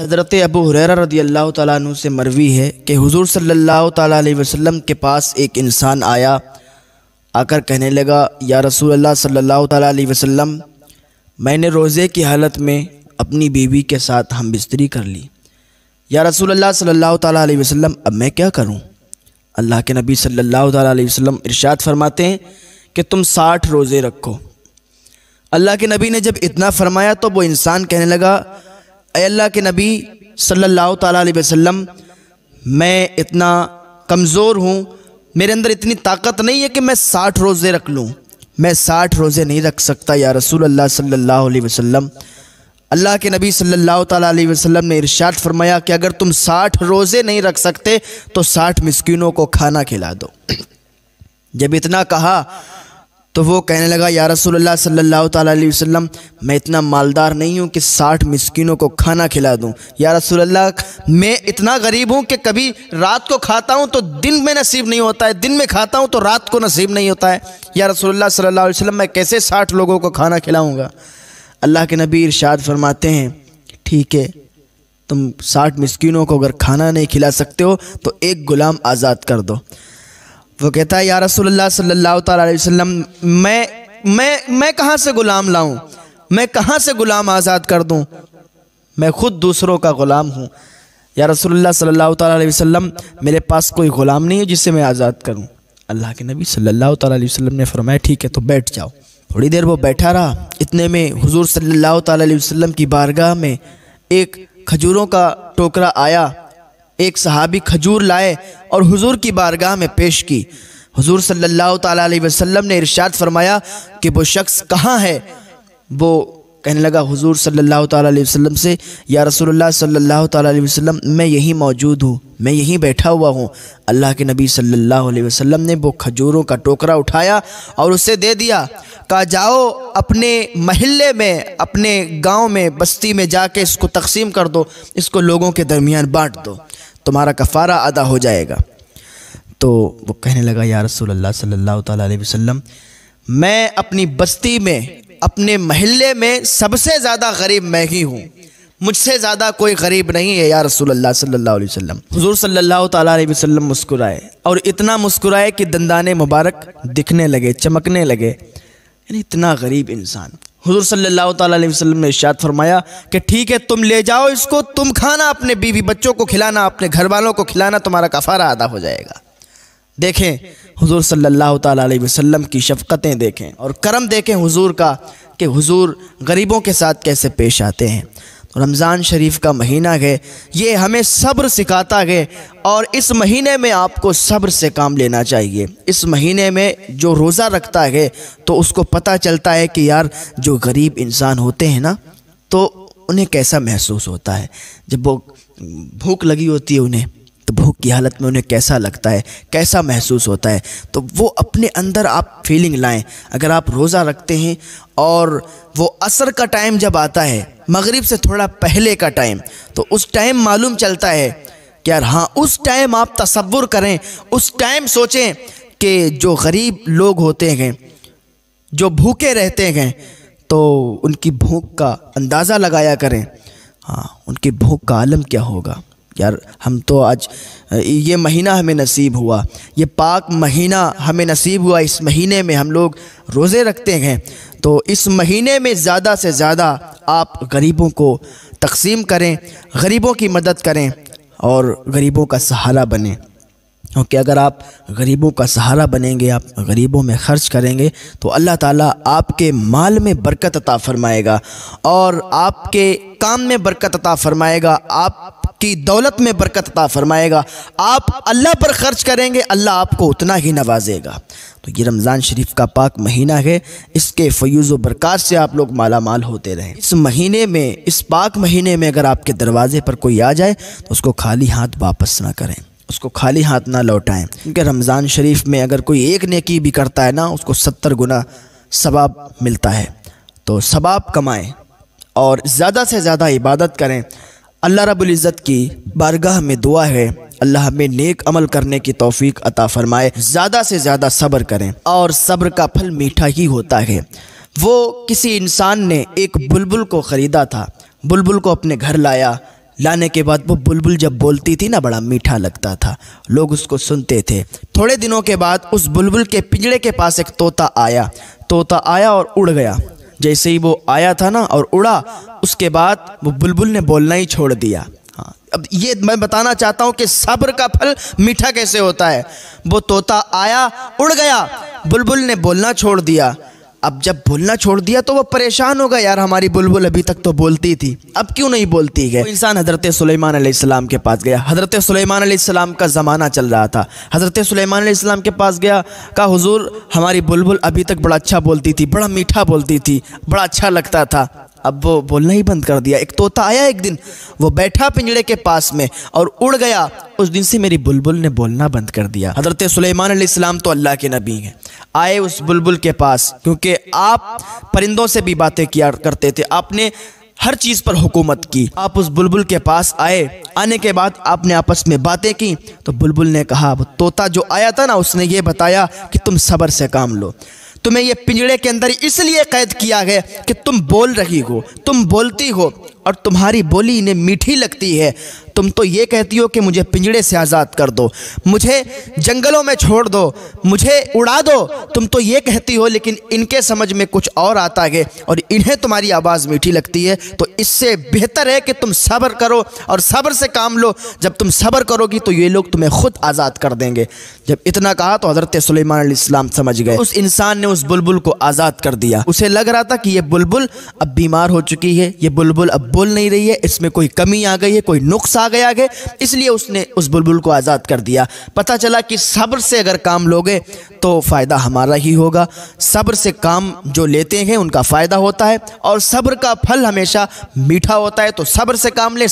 हज़रत अबू हुरर रदी अल्लाह तु से मरवी है कि हुजूर सल्लल्लाहु अलैहि वसल्लम के पास एक इंसान आया आकर कहने लगा या रसूल अल्लाह सल्लल्लाहु अलैहि वसल्लम मैंने रोज़े की हालत में अपनी बीवी के साथ हम बिस्तरी कर ली या रसूल अल्लाह सल्लल्लाहु अलैहि वसल्लम अब मैं क्या करूँ अल्लाह के नबी सल्लल्लाहु अलैहि वसल्लम इरशाद फरमाते हैं कि तुम साठ रोज़े रखो अल्लाह के नबी ने जब इतना फरमाया तो वो इंसान कहने लगा अल्लाह के नबी सल्लल्लाहु अलैहि वसल्लम मैं इतना कमज़ोर हूँ मेरे अंदर इतनी ताकत नहीं है कि मैं साठ रोज़े रख लूँ मैं साठ रोज़े नहीं रख सकता या रसूल अल्लाह सल्लल्लाहु अलैहि वसल्लम अल्लाह के नबी सल्लल्लाहु अलैहि वसल्लम ने इरशाद फरमाया कि अगर तुम साठ रोज़े नहीं रख सकते तो साठ मस्किनों को खाना खिला दो जब इतना कहा तो वो कहने लगा या रसोल्ला सल्ला अलैहि मैं इतना मालदार नहीं हूँ कि साठ मस्किनों को खाना खिला दूँ या रसोल्ला मैं इतना गरीब हूँ कि कभी रात को खाता हूँ तो दिन में नसीब नहीं होता है दिन में खाता हूँ तो रात को नसीब नहीं होता है या रसोल्ला सल्ला वसम मैं कैसे साठ लोगों को खाना खिलाऊँगा अल्लाह के नबी इरशाद फरमाते हैं ठीक है तुम साठ मस्किनों को अगर खाना नहीं खिला सकते हो तो एक ग़ुलाम आज़ाद कर दो वो कहता है या रसोल्ला सल्लल्लाहु अलैहि वसल्लम मैं मैं मैं कहाँ से ग़ुलाम लाऊं मैं कहाँ से ग़ुलाम आज़ाद कर दूँ मैं ख़ुद दूसरों का ग़ुलाम हूँ या रसोल्ला सल्लल्लाहु अलैहि वसल्लम मेरे पास कोई ग़ुलाम नहीं है जिससे मैं आज़ाद करूँ अल्लाह के नबी सल्लल्लाहु अलैहि वसल्लम ने फरमाया ठीक है तो बैठ जाओ थोड़ी देर वो बैठा रहा इतने में हुजूर सल्लल्लाहु अलैहि वसल्लम की बारगाह में एक खजूरों का टोकरा आया एक सहाबी खजूर लाए और हुजूर की बारगाह में पेश की हुजूर सल्लल्लाहु अलैहि वसल्लम ने इरशाद फरमाया कि वो शख्स कहाँ है वो कहने लगा हुजूर सल्लल्लाहु अलैहि वसल्लम से या रसूलुल्लाह सल्लल्लाहु अलैहि वसल्लम मैं यहीं मौजूद हूँ मैं यहीं बैठा हुआ हूँ अल्लाह के नबी सल्लल्लाहु अलैहि वसल्लम ने वो खजूरों का टोकरा उठाया और उसे दे दिया कहा जाओ अपने महल्ले में अपने गाँव में बस्ती में जाके इसको तकसीम कर दो इसको लोगों के दरमियान बाँट दो तुम्हारा कफ़ारा अदा हो जाएगा तो वो कहने लगा या रसूल अल्लाह सल्लल्लाहु अलैहि वसल्लम मैं अपनी बस्ती में अपने महल्ले में सबसे ज़्यादा गरीब मैं ही हूँ मुझसे ज़्यादा कोई गरीब नहीं है या रसूल अल्लाह सल्लल्लाहु अलैहि वसल्लम हुजूर सल्लल्लाहु अलैहि वसल्लम मुस्कुराए और इतना मुस्कुराए कि दंदाने मुबारक दिखने लगे चमकने लगे यानी इतना गरीब इंसान हजूर सल्लल्लाहु अलैहि वसल्लम ने इशात फरमाया कि ठीक है तुम ले जाओ इसको तुम खाना अपने बीवी बच्चों को खिलाना अपने घर वालों को खिलाना तुम्हारा कफारा अदा हो जाएगा देखें हुजूर सल्लल्लाहु अलैहि वसल्लम की शफ़क़तें देखें और करम देखें हुजूर का कि हुजूर गरीबों के साथ कैसे पेश आते हैं रमज़ान शरीफ का महीना है ये हमें सब्र सिखाता है और इस महीने में आपको सब्र से काम लेना चाहिए इस महीने में जो रोज़ा रखता है तो उसको पता चलता है कि यार जो गरीब इंसान होते हैं ना तो उन्हें कैसा महसूस होता है जब वो भूख लगी होती है उन्हें तो भूख की हालत में उन्हें कैसा लगता है कैसा महसूस होता है तो वो अपने अंदर आप फीलिंग लाएं अगर आप रोज़ा रखते हैं और वो असर का टाइम जब आता है मगरिब से थोड़ा पहले का टाइम तो उस टाइम मालूम चलता है कि यार हाँ उस टाइम आप तस्वुर करें उस टाइम सोचें कि जो गरीब लोग होते हैं जो भूखे रहते हैं तो उनकी भूख का अंदाज़ा लगाया करें हाँ उनकी भूख का आलम क्या होगा यार हम तो आज ये महीना हमें नसीब हुआ ये पाक महीना हमें नसीब हुआ इस महीने में हम लोग रोज़े रखते हैं तो इस महीने में ज़्यादा से ज़्यादा आप गरीबों को तकसीम करें गरीबों की मदद करें और गरीबों का सहारा बने क्योंकि अगर आप गरीबों का सहारा बनेंगे आप गरीबों में ख़र्च करेंगे तो अल्लाह ताला आपके माल में बरकत अता फरमाएगा और आपके काम में बरकत अता फरमाएगा आप की दौलत में बरकत अता फरमाएगा आप अल्लाह पर ख़र्च करेंगे अल्लाह आपको उतना ही नवाजेगा तो ये रमज़ान शरीफ का पाक महीना है इसके फ्यूज़ बरक़ार से आप लोग माला माल होते रहें इस महीने में इस पाक महीने में अगर आपके दरवाज़े पर कोई आ जाए तो उसको खाली हाथ वापस ना करें उसको खाली हाथ ना लौटाएं क्योंकि रमज़ान शरीफ में अगर कोई एक नेकी भी करता है ना उसको सत्तर गुना सबाब मिलता है तो सबाब कमाएं और ज़्यादा से ज़्यादा इबादत करें अल्लाह रब्बुल इज़्ज़त की बारगाह में दुआ है अल्लाह हमें नेक अमल करने की तौफीक अता फरमाए ज़्यादा से ज़्यादा सब्र करें और सब्र का फल मीठा ही होता है वो किसी इंसान ने एक बुलबुल को ख़रीदा था बुलबुल को अपने घर लाया लाने के बाद वो बुलबुल जब बोलती थी ना बड़ा मीठा लगता था लोग उसको सुनते थे थोड़े दिनों के बाद उस बुलबुल के पिंजड़े के पास एक तोता आया तोता आया और उड़ गया जैसे ही वो आया था ना और उड़ा उसके बाद वो बुलबुल ने बोलना ही छोड़ दिया हाँ अब ये मैं बताना चाहता हूँ कि सब्र का फल मीठा कैसे होता है वो तोता आया उड़ गया बुलबुल ने बोलना छोड़ दिया अब जब बोलना छोड़ दिया तो वो परेशान हो गया यार हमारी बुलबुल अभी तक तो बोलती थी अब क्यों नहीं बोलती है इंसान हज़रत सुलेमान सलाम के पास गया हज़रत सुलेमान सलाम का ज़माना चल रहा था हज़रत सुलेमान सलाम के पास गया का हुजूर हमारी बुलबुल अभी तक बड़ा अच्छा बोलती थी बड़ा मीठा बोलती थी बड़ा अच्छा लगता था अब वो बोलना ही बंद कर दिया एक तोता आया एक दिन वो बैठा पिंजड़े के पास में और उड़ गया उस दिन से मेरी बुलबुल ने बोलना बंद कर दिया हजरत सुलेमान इस्लाम तो अल्लाह के नबी हैं आए उस बुलबुल के पास क्योंकि आप परिंदों से भी बातें किया करते थे आपने हर चीज़ पर हुकूमत की आप उस बुलबुल के पास आए आने के बाद आपने आपस में बातें की तो बुलबुल ने कहा तोता जो आया था ना उसने ये बताया कि तुम सब्र से काम लो तुम्हें ये पिंजड़े के अंदर इसलिए कैद किया गया कि तुम बोल रही हो तुम बोलती हो और तुम्हारी बोली इन्हें मीठी लगती है तुम तो ये कहती हो कि मुझे पिंजड़े से आज़ाद कर दो मुझे जंगलों में छोड़ दो मुझे उड़ा दो तुम तो ये कहती हो लेकिन इनके समझ में कुछ और आता है और इन्हें तुम्हारी आवाज़ मीठी लगती है तो इससे बेहतर है कि तुम सब्र करो और सब्र से काम लो जब तुम सब्र करोगी तो ये लोग तुम्हें खुद आज़ाद कर देंगे जब इतना कहा तो हज़रत सलेमान इस्लाम समझ गए उस इंसान ने उस बुलबुल को आज़ाद कर दिया उसे लग रहा था कि यह बुलबुल अब बीमार हो चुकी है ये बुलबुल अब बोल नहीं रही है इसमें कोई कमी आ गई है कोई नुकसान आ गया है इसलिए उसने उस बुलबुल को आज़ाद कर दिया पता चला कि सब्र से अगर काम लोगे तो फ़ायदा हमारा ही होगा सब्र से काम जो लेते हैं उनका फ़ायदा होता है और सब्र का फल हमेशा मीठा होता है तो सब्र से काम ले